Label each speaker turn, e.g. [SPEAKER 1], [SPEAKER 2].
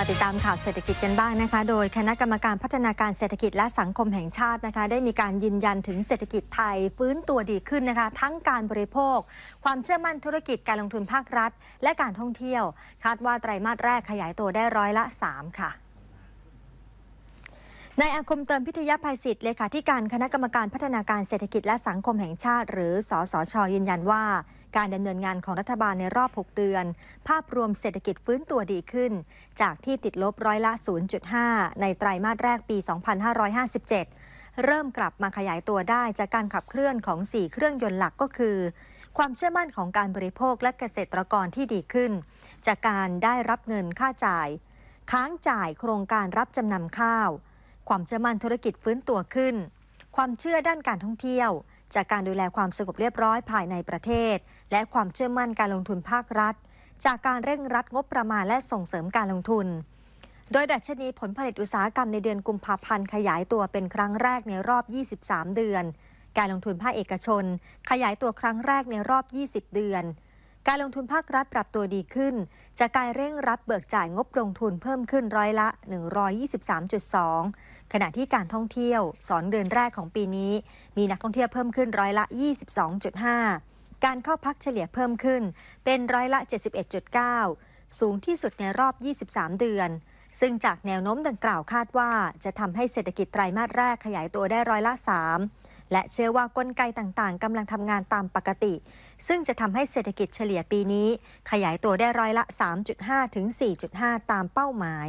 [SPEAKER 1] มาติดตามข่าวเศรษฐกิจกันบ้างนะคะ โดยคณะกรรมการพัฒนาการเศรษฐกิจและสังคมแห่งชาตินะคะ ได้มีการยืนยันถึงเศรษฐกิจไทยฟื้นตัวดีขึ้นนะคะ ทั้งการบริโภค ความเชื่อมั่นธุรกิจการลงทุนภาครัฐ และการท่องเที่ยว คาดว่าไตรมาสแรกขยายตัวได้ร้อยละ 3 ค่ะนายอาคมเติมพิทยาภัยศิษย์เลขาธิการคณะกรรมการพัฒนาการเศรษฐกิจและสังคมแห่งชาติ หรือสสชยืนยันว่า การดำเนินงานของรัฐบาลในรอบ 6 เดือน ภาพรวมเศรษฐกิจฟื้นตัวดีขึ้น จากที่ติดลบร้อยละ 0.5 ในไตรามาสแรกปี 2557 เริ่มกลับมาขยายตัวได้จากการขับเคลื่อนของ4เครื่องยนต์หลักก็คือความเชื่อมั่นของการบริโภคและเกษตรกรที่ดีขึ้น จากการได้รับเงินค่าจ่าย ค้างจ่ายโครงการรับจำนำข้าวความเชื่อมั่นธุรกิจฟื้นตัวขึ้น ความเชื่อด้านการท่องเที่ยว จากการดูแลความสงบเรียบร้อยภายในประเทศ และความเชื่อมั่นการลงทุนภาครัฐ จากการเร่งรัดงบประมาณและส่งเสริมการลงทุน โดยดัชนีผลผลิตอุตสาหกรรมในเดือนกุมภาพันธ์ขยายตัวเป็นครั้งแรกในรอบ 23 เดือน การลงทุนภาคเอกชน ขยายตัวครั้งแรกในรอบ 20 เดือนการลงทุนภาครัฐปรับตัวดีขึ้นจากการเร่งรับเบิกจ่ายงบลงทุนเพิ่มขึ้นร้อยละ 123.2 ขณะที่การท่องเที่ยวสนเดือนแรกของปีนี้ มีนักท่องเที่ยวเพิ่มขึ้นร้อยละ 22.5 การเข้าพักเฉลี่ยเพิ่มขึ้นเป็นร้อยละ 71.9 สูงที่สุดในรอบ 23 เดือน ซึ่งจากแนวโน้มดังกล่าวคาดว่าจะทำให้เศรษฐกิจไตรมาสแรกขยายตัวได้ร้อยละ3และเชื่อว่ากลไกต่างๆกำลังทำงานตามปกติ ซึ่งจะทำให้เศรษฐกิจเฉลี่ยปีนี้ ขยายตัวได้ร้อยละ 3.5 ถึง 4.5 ตามเป้าหมาย